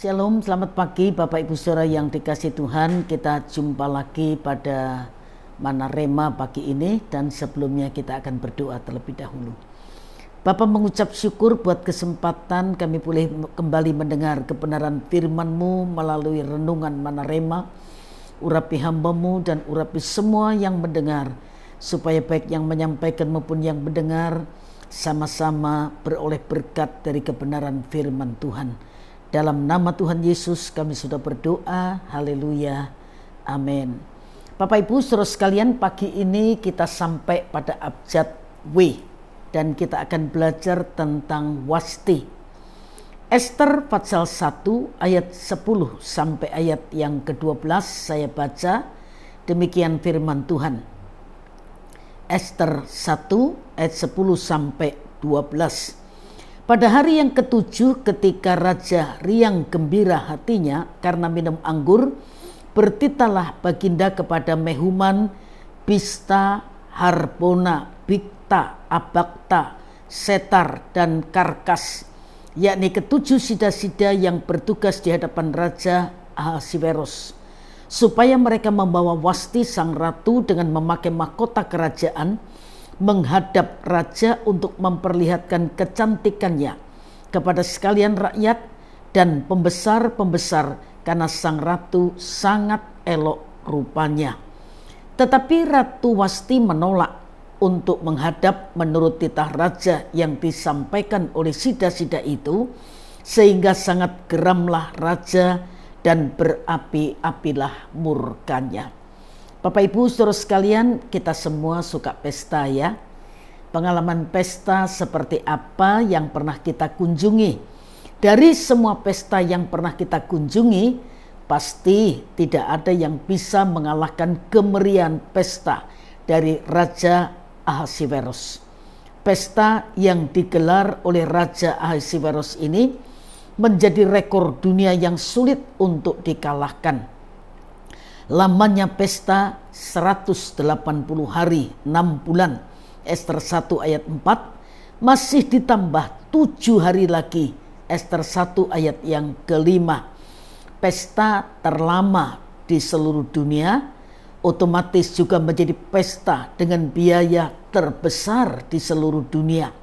Shalom, selamat pagi Bapak Ibu Saudara yang dikasih Tuhan. Kita jumpa lagi pada mana rema pagi ini dan sebelumnya kita akan berdoa terlebih dahulu. Bapak mengucap syukur buat kesempatan kami boleh kembali mendengar kebenaran firman-Mu melalui renungan mana rema. Urapi hambamu dan urapi semua yang mendengar supaya baik yang menyampaikan maupun yang mendengar sama-sama beroleh berkat dari kebenaran firman Tuhan dalam nama Tuhan Yesus kami sudah berdoa. Haleluya. Amin. Bapak Ibu, saudara sekalian, pagi ini kita sampai pada abjad W dan kita akan belajar tentang wasti. Esther pasal 1 ayat 10 sampai ayat yang ke-12 saya baca demikian firman Tuhan. Esther 1 ayat 10 sampai 12. Pada hari yang ketujuh ketika Raja Riang gembira hatinya karena minum anggur, bertitalah Baginda kepada Mehuman, Bista, Harbona, Bikta, Abakta, Setar, dan Karkas, yakni ketujuh sida-sida yang bertugas di hadapan Raja Ahasiveros, supaya mereka membawa Wasti sang ratu dengan memakai mahkota kerajaan, menghadap raja untuk memperlihatkan kecantikannya kepada sekalian rakyat dan pembesar-pembesar karena sang ratu sangat elok rupanya. Tetapi Ratu Wasti menolak untuk menghadap menurut titah raja yang disampaikan oleh sida-sida itu, sehingga sangat geramlah raja dan berapi-apilah murkanya. Bapak Ibu saudara sekalian, kita semua suka pesta ya. Pengalaman pesta seperti apa yang pernah kita kunjungi? Dari semua pesta yang pernah kita kunjungi, pasti tidak ada yang bisa mengalahkan kemerian pesta dari Raja Ahasiverus. Pesta yang digelar oleh Raja Ahasiverus ini menjadi rekor dunia yang sulit untuk dikalahkan lamanya pesta 180 hari 6 bulan Esther 1 ayat 4 masih ditambah 7 hari lagi Esther 1 ayat yang kelima pesta terlama di seluruh dunia otomatis juga menjadi pesta dengan biaya terbesar di seluruh dunia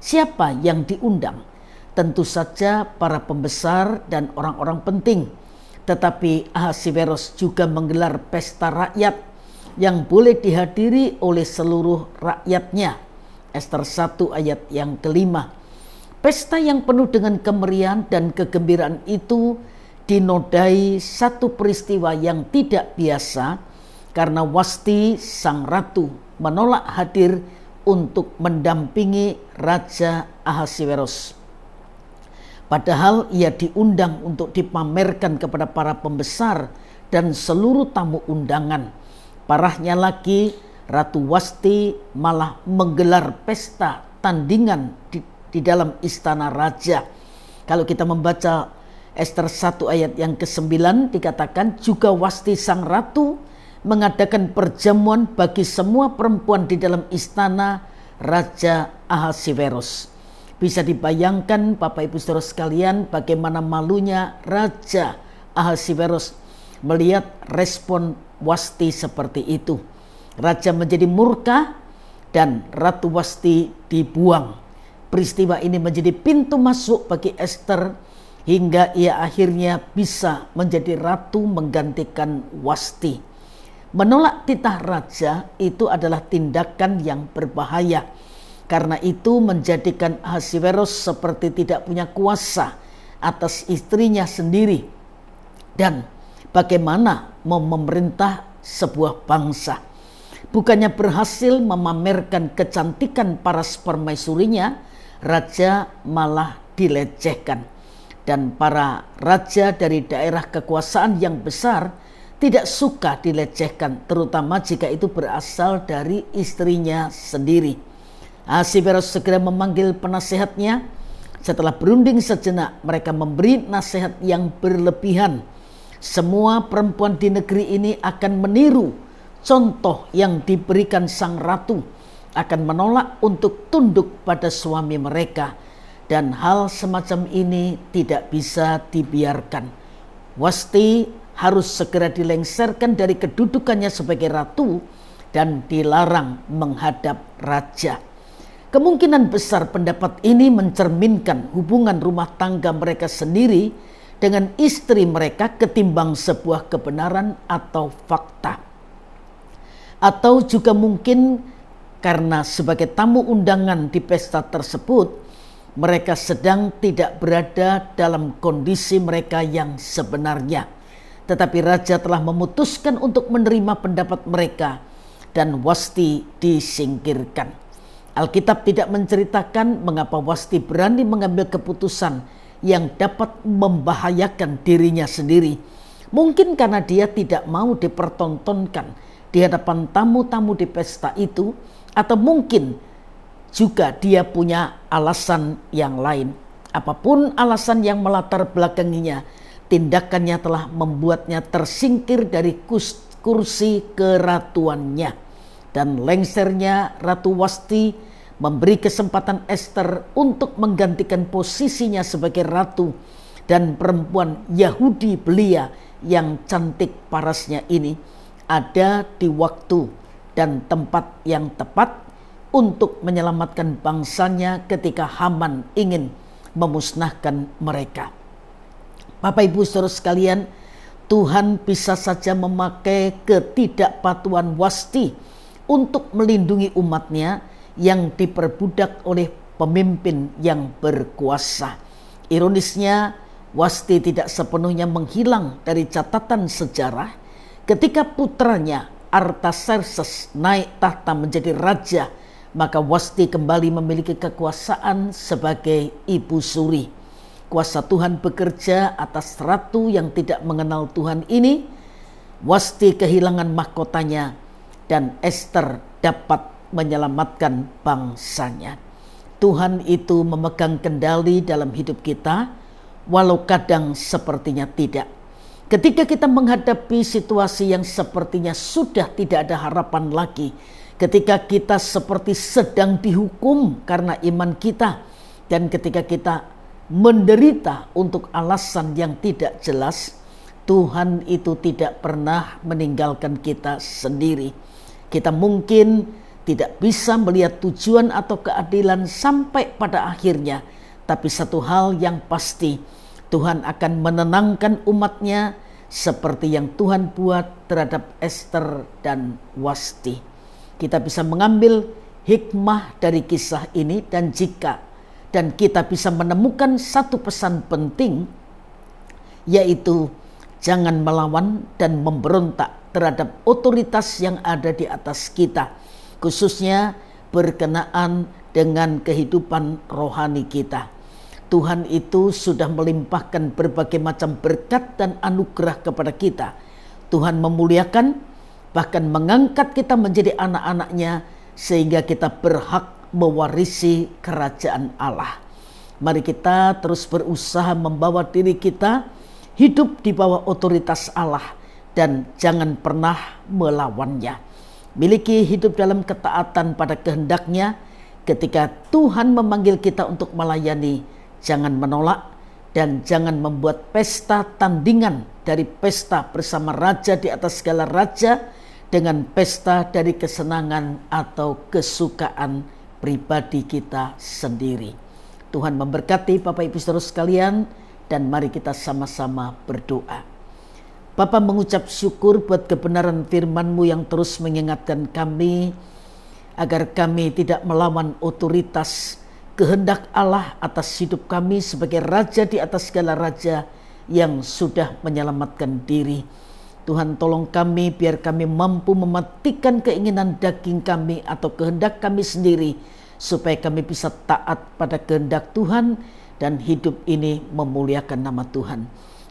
siapa yang diundang tentu saja para pembesar dan orang-orang penting tetapi Ahasiveros juga menggelar pesta rakyat yang boleh dihadiri oleh seluruh rakyatnya. Esther 1 ayat yang kelima. Pesta yang penuh dengan kemeriahan dan kegembiraan itu dinodai satu peristiwa yang tidak biasa karena Wasti sang ratu menolak hadir untuk mendampingi Raja Ahasiweros Padahal ia diundang untuk dipamerkan kepada para pembesar dan seluruh tamu undangan. Parahnya lagi, Ratu Wasti malah menggelar pesta tandingan di, di dalam istana raja. Kalau kita membaca Esther 1 ayat yang ke-9 dikatakan juga Wasti sang ratu mengadakan perjamuan bagi semua perempuan di dalam istana Raja Ahasiverus. Bisa dibayangkan Bapak Ibu Saudara sekalian bagaimana malunya Raja Ahasiveros melihat respon Wasti seperti itu. Raja menjadi murka dan Ratu Wasti dibuang. Peristiwa ini menjadi pintu masuk bagi Esther hingga ia akhirnya bisa menjadi ratu menggantikan Wasti. Menolak titah raja itu adalah tindakan yang berbahaya karena itu menjadikan Ahasiveros seperti tidak punya kuasa atas istrinya sendiri dan bagaimana mau memerintah sebuah bangsa. Bukannya berhasil memamerkan kecantikan para permaisurinya, raja malah dilecehkan. Dan para raja dari daerah kekuasaan yang besar tidak suka dilecehkan, terutama jika itu berasal dari istrinya sendiri. Ahasverus segera memanggil penasehatnya. Setelah berunding sejenak, mereka memberi nasihat yang berlebihan. Semua perempuan di negeri ini akan meniru contoh yang diberikan sang ratu, akan menolak untuk tunduk pada suami mereka, dan hal semacam ini tidak bisa dibiarkan. Wasti harus segera dilengsarkan dari kedudukannya sebagai ratu dan dilarang menghadap raja. Kemungkinan besar pendapat ini mencerminkan hubungan rumah tangga mereka sendiri dengan istri mereka ketimbang sebuah kebenaran atau fakta. Atau juga mungkin karena sebagai tamu undangan di pesta tersebut, mereka sedang tidak berada dalam kondisi mereka yang sebenarnya. Tetapi raja telah memutuskan untuk menerima pendapat mereka dan Wasti disingkirkan. Alkitab tidak menceritakan mengapa Wasti berani mengambil keputusan yang dapat membahayakan dirinya sendiri. Mungkin karena dia tidak mau dipertontonkan di hadapan tamu-tamu di pesta itu, atau mungkin juga dia punya alasan yang lain. Apapun alasan yang melatar belakanginya, tindakannya telah membuatnya tersingkir dari kursi keratuannya dan lengsernya Ratu Wasti memberi kesempatan Esther untuk menggantikan posisinya sebagai ratu dan perempuan Yahudi belia yang cantik parasnya ini ada di waktu dan tempat yang tepat untuk menyelamatkan bangsanya ketika Haman ingin memusnahkan mereka. Bapak Ibu Saudara sekalian, Tuhan bisa saja memakai ketidakpatuhan Wasti untuk melindungi umatnya yang diperbudak oleh pemimpin yang berkuasa. Ironisnya, Wasti tidak sepenuhnya menghilang dari catatan sejarah ketika putranya Artaxerxes naik tahta menjadi raja, maka Wasti kembali memiliki kekuasaan sebagai ibu suri. Kuasa Tuhan bekerja atas ratu yang tidak mengenal Tuhan ini. Wasti kehilangan mahkotanya dan Esther dapat menyelamatkan bangsanya. Tuhan itu memegang kendali dalam hidup kita, walau kadang sepertinya tidak. Ketika kita menghadapi situasi yang sepertinya sudah tidak ada harapan lagi, ketika kita seperti sedang dihukum karena iman kita, dan ketika kita menderita untuk alasan yang tidak jelas, Tuhan itu tidak pernah meninggalkan kita sendiri. Kita mungkin tidak bisa melihat tujuan atau keadilan sampai pada akhirnya, tapi satu hal yang pasti, Tuhan akan menenangkan umatnya seperti yang Tuhan buat terhadap Esther dan Wasti. Kita bisa mengambil hikmah dari kisah ini dan jika dan kita bisa menemukan satu pesan penting yaitu jangan melawan dan memberontak terhadap otoritas yang ada di atas kita, khususnya berkenaan dengan kehidupan rohani kita. Tuhan itu sudah melimpahkan berbagai macam berkat dan anugerah kepada kita. Tuhan memuliakan, bahkan mengangkat kita menjadi anak-anaknya, sehingga kita berhak mewarisi kerajaan Allah. Mari kita terus berusaha membawa diri kita hidup di bawah otoritas Allah dan jangan pernah melawannya. Miliki hidup dalam ketaatan pada kehendaknya ketika Tuhan memanggil kita untuk melayani, jangan menolak dan jangan membuat pesta tandingan dari pesta bersama raja di atas segala raja dengan pesta dari kesenangan atau kesukaan pribadi kita sendiri. Tuhan memberkati Bapak Ibu Saudara sekalian dan mari kita sama-sama berdoa. Bapa mengucap syukur buat kebenaran firman-Mu yang terus mengingatkan kami agar kami tidak melawan otoritas kehendak Allah atas hidup kami sebagai raja di atas segala raja yang sudah menyelamatkan diri. Tuhan tolong kami biar kami mampu mematikan keinginan daging kami atau kehendak kami sendiri supaya kami bisa taat pada kehendak Tuhan dan hidup ini memuliakan nama Tuhan.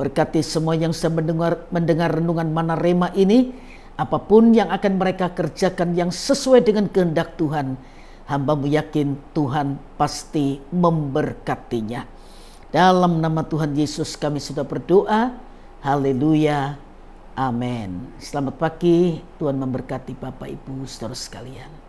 Berkati semua yang sedang mendengar, mendengar renungan Manarema ini, apapun yang akan mereka kerjakan yang sesuai dengan kehendak Tuhan, hamba mu yakin Tuhan pasti memberkatinya. Dalam nama Tuhan Yesus kami sudah berdoa, haleluya, amin. Selamat pagi, Tuhan memberkati Bapak Ibu, saudara sekalian.